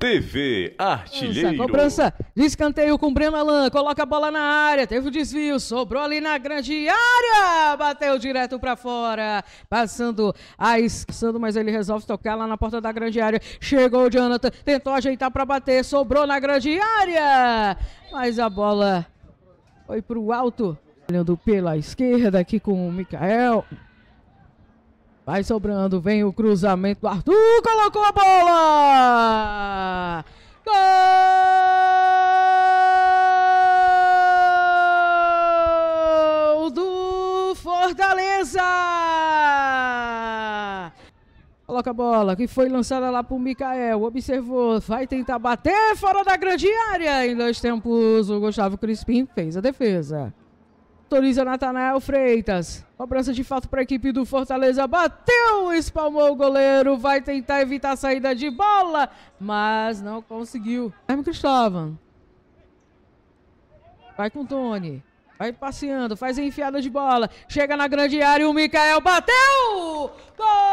TV Artilheiro. Cobrança de escanteio com Breno Alain. Coloca a bola na área. Teve o desvio. Sobrou ali na grande área. Bateu direto para fora. Passando a esquerda, mas ele resolve tocar lá na porta da grande área. Chegou o Jonathan. Tentou ajeitar para bater. Sobrou na grande área. Mas a bola foi para o alto. Olhando pela esquerda aqui com o Mikael. Vai sobrando, vem o cruzamento. Arthur colocou a bola! Gol do Fortaleza! Coloca a bola que foi lançada lá pro Mikael. Observou, vai tentar bater fora da grande área. Em dois tempos, o Gustavo Crispim fez a defesa autoriza Natanael Freitas. Cobrança de falta para a equipe do Fortaleza. Bateu, espalmou o goleiro. Vai tentar evitar a saída de bola, mas não conseguiu. Hermes Cristóvão. Vai com o Tony. Vai passeando, faz a enfiada de bola. Chega na grande área. O Mikael bateu! Gol!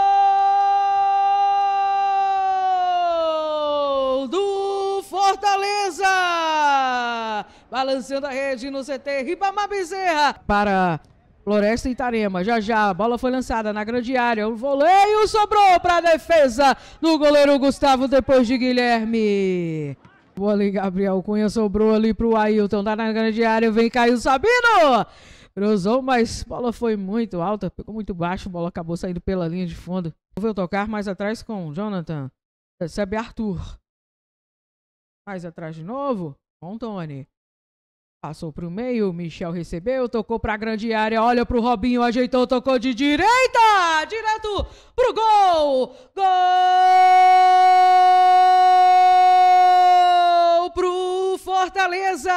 Fortaleza! Balanceando a rede no CT, Ribamar Bezerra para Floresta Itarema. Já já, a bola foi lançada na grande área. O voleio sobrou para a defesa do goleiro Gustavo depois de Guilherme. Boa ali, Gabriel Cunha sobrou ali para o Ailton. Está na grande área, vem Caio Sabino. Cruzou, mas a bola foi muito alta, ficou muito baixo. A bola acabou saindo pela linha de fundo. Vou tocar mais atrás com o Jonathan. Recebe Arthur. Mais atrás de novo, bom Tony. Passou para o meio, Michel recebeu, tocou para a grande área, olha para o Robinho, ajeitou, tocou de direita, direto para o gol! Gol para o Fortaleza!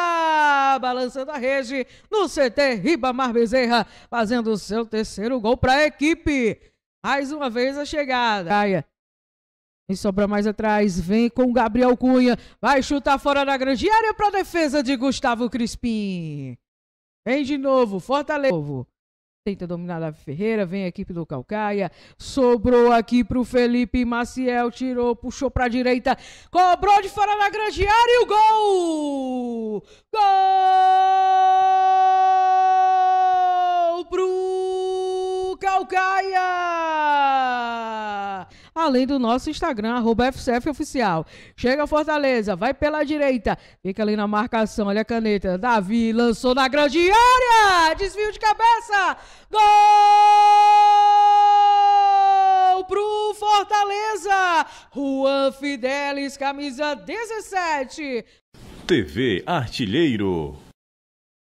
Balançando a rede no CT, Ribamar Bezerra fazendo o seu terceiro gol para a equipe. Mais uma vez a chegada. E sobra mais atrás vem com Gabriel Cunha. Vai chutar fora da grande área para defesa de Gustavo Crispim. Vem de novo, Fortaleza. Tenta dominar a Ferreira, vem a equipe do Calcaia. Sobrou aqui para o Felipe Maciel, tirou, puxou para a direita. Cobrou de fora da grande área e o gol! Gol pro Calcaia! além do nosso Instagram, arroba FCFOficial. Chega Fortaleza, vai pela direita, fica ali na marcação, olha a caneta, Davi lançou na grande área, desvio de cabeça, gol pro Fortaleza, Juan Fidelis, camisa 17. TV Artilheiro.